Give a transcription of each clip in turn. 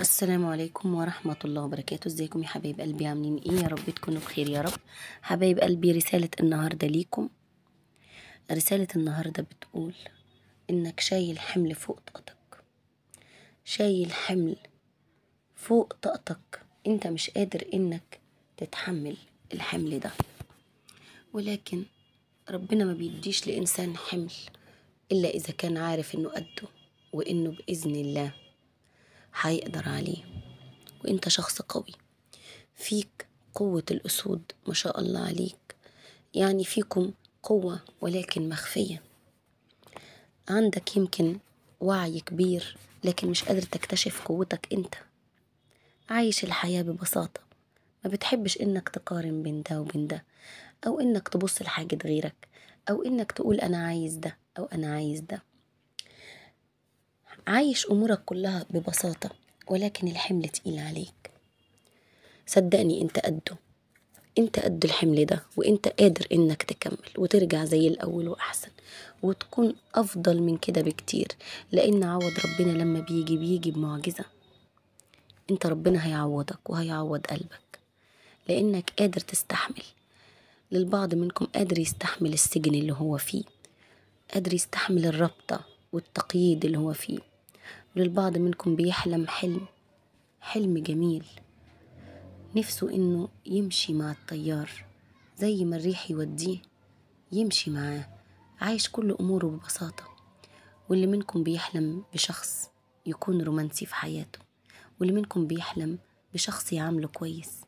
السلام عليكم ورحمة الله وبركاته ازيكم يا حبايب قلبي عاملين ايه يا رب تكونوا بخير يا رب حبايب قلبي رسالة النهاردة ليكم رسالة النهاردة بتقول انك شايل حمل فوق طاقتك شايل حمل فوق طاقتك انت مش قادر انك تتحمل الحمل ده ولكن ربنا ما بيديش لإنسان حمل إلا إذا كان عارف إنه قده وإنه بإذن الله هيقدر عليه وانت شخص قوي فيك قوة الأسود ما شاء الله عليك يعني فيكم قوة ولكن مخفية عندك يمكن وعي كبير لكن مش قادر تكتشف قوتك انت عايش الحياة ببساطة ما بتحبش انك تقارن بين ده وبين ده او انك تبص لحاجة غيرك او انك تقول انا عايز ده او انا عايز ده عايش أمورك كلها ببساطة ولكن الحمل تقيل عليك صدقني أنت قده أنت قد الحمل ده وأنت قادر إنك تكمل وترجع زي الأول وأحسن وتكون أفضل من كده بكتير لأن عوض ربنا لما بيجي بيجي بمعجزة أنت ربنا هيعوضك وهيعوض قلبك لأنك قادر تستحمل للبعض منكم قادر يستحمل السجن اللي هو فيه قادر يستحمل الرابطة والتقييد اللي هو فيه للبعض منكم بيحلم حلم حلم جميل نفسه إنه يمشي مع الطيار زي ما الريح يوديه يمشي معاه عايش كل أموره ببساطة واللي منكم بيحلم بشخص يكون رومانسي في حياته واللي منكم بيحلم بشخص يعامله كويس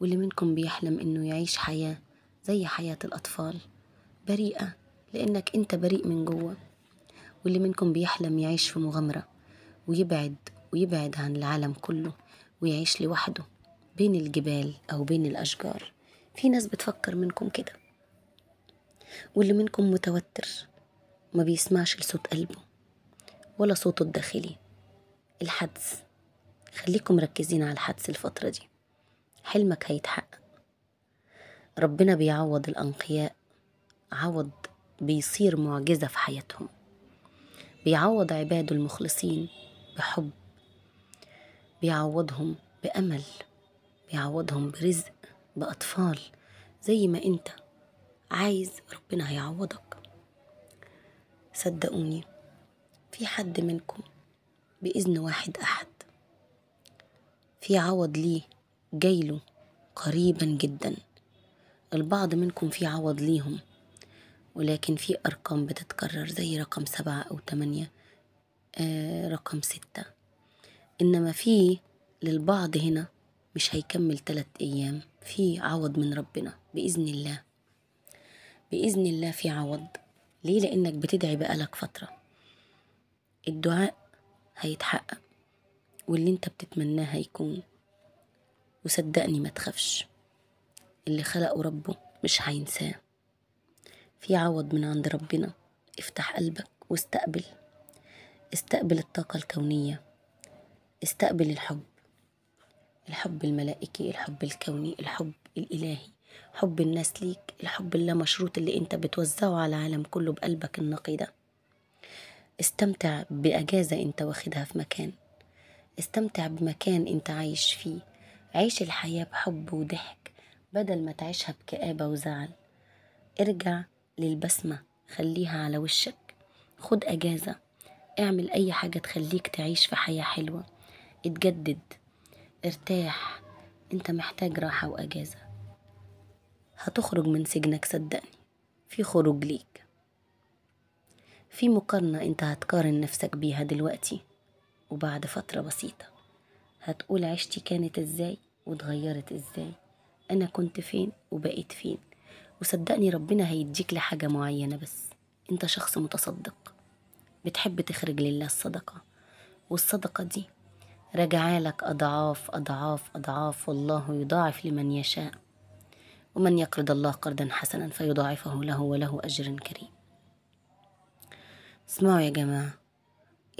واللي منكم بيحلم إنه يعيش حياة زي حياة الأطفال بريئة لأنك أنت بريء من جوه واللي منكم بيحلم يعيش في مغامرة ويبعد ويبعد عن العالم كله ويعيش لوحده بين الجبال أو بين الأشجار في ناس بتفكر منكم كده واللي منكم متوتر ما بيسمعش لصوت قلبه ولا صوته الداخلي الحدس خليكم مركزين على الحدس الفترة دي حلمك هيتحقق ربنا بيعوض الأنقياء عوض بيصير معجزة في حياتهم بيعوض عباده المخلصين بحب بيعوضهم بأمل بيعوضهم برزق بأطفال زي ما أنت عايز ربنا هيعوضك صدقوني في حد منكم بإذن واحد أحد في عوض ليه جايله قريبا جدا البعض منكم في عوض ليهم ولكن في أرقام بتتكرر زي رقم سبعة أو تمانية آه، رقم ستة إنما في للبعض هنا مش هيكمل ثلاث أيام في عوض من ربنا بإذن الله بإذن الله في عوض ليه لأنك بتدعي بقالك فترة الدعاء هيتحقق واللي انت بتتمناه هيكون وصدقني ما تخافش اللي خلقه ربه مش هينساه في عوض من عند ربنا افتح قلبك واستقبل استقبل الطاقة الكونية استقبل الحب الحب الملائكي الحب الكوني الحب الإلهي حب الناس ليك الحب اللامشروط اللي انت بتوزعه على العالم كله بقلبك النقي ده استمتع بأجازة انت واخدها في مكان استمتع بمكان انت عايش فيه عيش الحياة بحب وضحك بدل ما تعيشها بكآبة وزعل ارجع للبسمة خليها على وشك خد أجازة اعمل أي حاجة تخليك تعيش في حياة حلوة اتجدد ارتاح انت محتاج راحة وأجازة هتخرج من سجنك صدقني في خروج ليك في مقارنة انت هتقارن نفسك بيها دلوقتي وبعد فترة بسيطة هتقول عشتي كانت ازاي واتغيرت ازاي انا كنت فين وبقيت فين وصدقني ربنا هيديك لحاجة معينة بس انت شخص متصدق بتحب تخرج لله الصدقة والصدقة دي رجعالك أضعاف أضعاف أضعاف والله يضاعف لمن يشاء ومن يقرض الله قرضا حسنا فيضاعفه له وله أجر كريم اسمعوا يا جماعة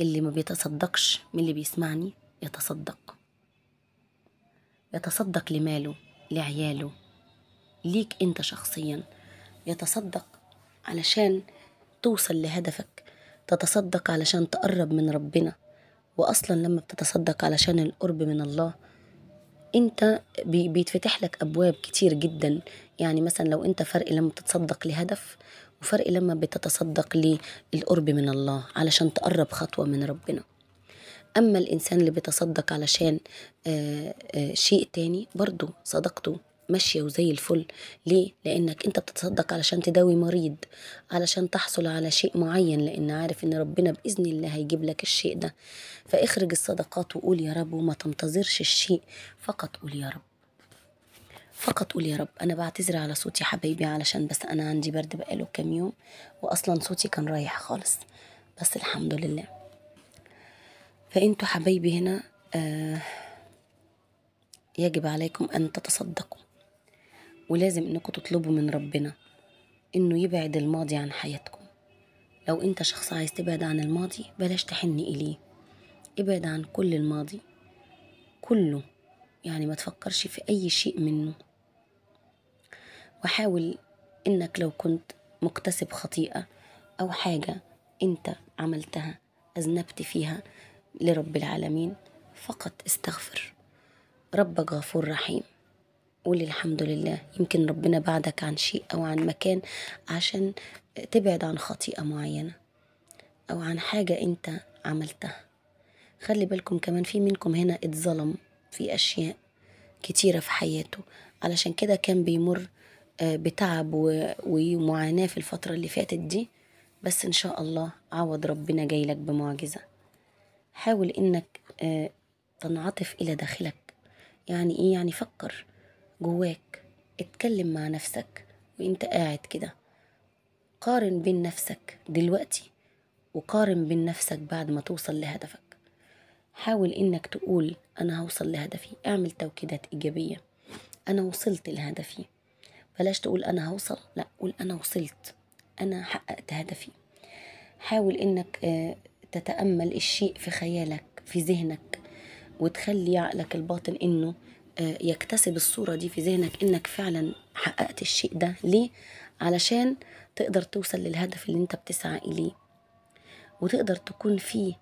اللي ما بيتصدقش من اللي بيسمعني يتصدق يتصدق لماله لعياله ليك انت شخصيا يتصدق علشان توصل لهدفك تتصدق علشان تقرب من ربنا وأصلا لما بتتصدق علشان القرب من الله انت بيتفتح لك ابواب كتير جدا يعني مثلا لو انت فرق لما بتتصدق لهدف وفرق لما بتتصدق للقرب من الله علشان تقرب خطوه من ربنا اما الانسان اللي بيتصدق علشان آه، آه، شيء تاني برضه صدقته ماشية وزي الفل ليه؟ لأنك أنت بتتصدق علشان تداوي مريض علشان تحصل على شيء معين لأن عارف إن ربنا بإذن الله هيجيب لك الشيء ده فاخرج الصدقات وقول يا رب وما تنتظرش الشيء فقط قول يا رب فقط قول يا رب أنا بعتذر على صوتي حبايبي علشان بس أنا عندي برد بقاله كام يوم وأصلا صوتي كان رايح خالص بس الحمد لله فأنتوا حبايبي هنا آه يجب عليكم أن تتصدقوا ولازم انكم تطلبوا من ربنا انه يبعد الماضي عن حياتكم لو انت شخص عايز تبعد عن الماضي بلاش تحن اليه ابعد عن كل الماضي كله يعني ما تفكرش في اي شيء منه وحاول انك لو كنت مكتسب خطيئه او حاجه انت عملتها اذنبت فيها لرب العالمين فقط استغفر ربك غفور رحيم قول الحمد لله يمكن ربنا بعدك عن شيء أو عن مكان عشان تبعد عن خطيئة معينة أو عن حاجة أنت عملتها خلي بالكم كمان في منكم هنا اتظلم في أشياء كتيرة في حياته علشان كده كان بيمر آه، بتعب ومعاناة في الفترة اللي فاتت دي بس إن شاء الله عوض ربنا جايلك بمعجزة حاول إنك آه، تنعطف إلى داخلك يعني إيه يعني فكر جواك اتكلم مع نفسك وانت قاعد كده قارن بين نفسك دلوقتي وقارن بين نفسك بعد ما توصل لهدفك حاول انك تقول انا هوصل لهدفي اعمل توكيدات ايجابيه انا وصلت لهدفي بلاش تقول انا هوصل لا قول انا وصلت انا حققت هدفي حاول انك آه، تتامل الشيء في خيالك في ذهنك وتخلي عقلك الباطن انه آه، يكتسب الصورة دي في ذهنك إنك فعلا حققت الشيء ده ليه؟ علشان تقدر توصل للهدف اللي انت بتسعى إليه وتقدر تكون فيه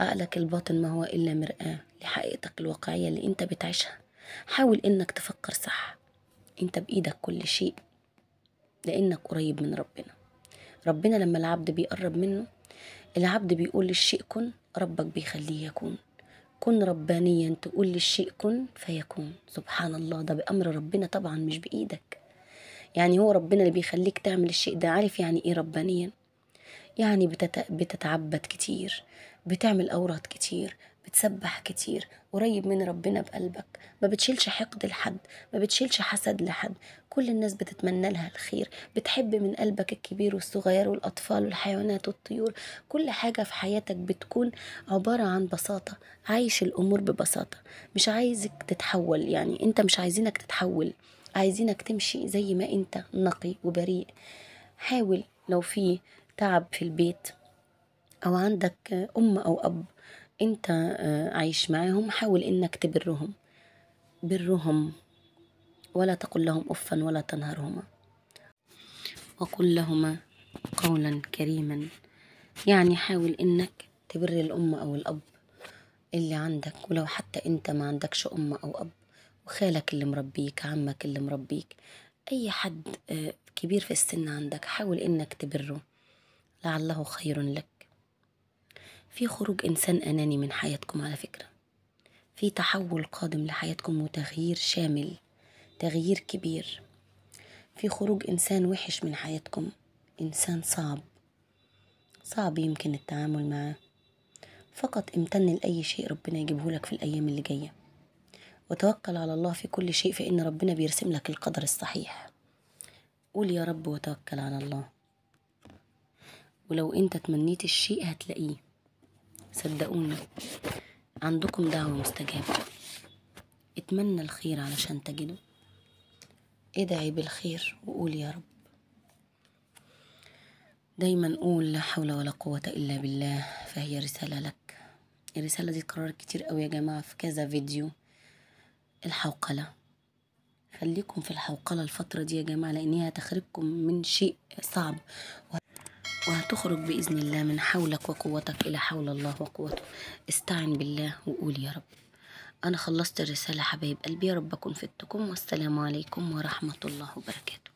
عقلك الباطن ما هو إلا مرآة لحقيقتك الواقعية اللي انت بتعيشها حاول إنك تفكر صح انت بإيدك كل شيء لأنك قريب من ربنا ربنا لما العبد بيقرب منه العبد بيقول للشيء كن ربك بيخليه يكون كن ربانيا تقول للشيء كن فيكون سبحان الله ده بأمر ربنا طبعا مش بإيدك يعني هو ربنا اللي بيخليك تعمل الشيء ده عارف يعني إيه ربانيا يعني بتتعبد كتير بتعمل أوراد كتير بتسبح كتير قريب من ربنا بقلبك ما بتشيلش حقد لحد ما بتشيلش حسد لحد كل الناس بتتمنى لها الخير بتحب من قلبك الكبير والصغير والأطفال والحيوانات والطيور كل حاجة في حياتك بتكون عبارة عن بساطة عايش الأمور ببساطة مش عايزك تتحول يعني أنت مش عايزينك تتحول عايزينك تمشي زي ما أنت نقي وبريء حاول لو في تعب في البيت أو عندك أم أو أب أنت آه، عايش معاهم حاول إنك تبرهم برهم ولا تقل لهم أفا ولا تنهرهما وقل لهما قولا كريما يعني حاول إنك تبر الأم أو الأب اللي عندك ولو حتى أنت ما عندكش أم أو أب وخالك اللي مربيك عمك اللي مربيك أي حد آه، كبير في السن عندك حاول إنك تبره لعله خير لك في خروج إنسان أناني من حياتكم على فكرة في تحول قادم لحياتكم وتغيير شامل تغيير كبير في خروج إنسان وحش من حياتكم إنسان صعب صعب يمكن التعامل معاه فقط امتن لأي شيء ربنا يجيبه لك في الأيام اللي جاية وتوكل على الله في كل شيء فإن ربنا بيرسم لك القدر الصحيح قول يا رب وتوكل على الله ولو انت تمنيت الشيء هتلاقيه صدقوني عندكم دعوة مستجابة اتمنى الخير علشان تجده ادعي بالخير وقول يا رب دايما قول لا حول ولا قوة إلا بالله فهي رسالة لك الرسالة دي اتكررت كتير قوي يا جماعة في كذا فيديو الحوقلة خليكم في الحوقلة الفترة دي يا جماعة لأنها هي هتخرجكم من شيء صعب وهتخرج بإذن الله من حولك وقوتك إلى حول الله وقوته استعن بالله وقول يا رب أنا خلصت الرسالة حبايب قلبي رب كن فدتكم والسلام عليكم ورحمة الله وبركاته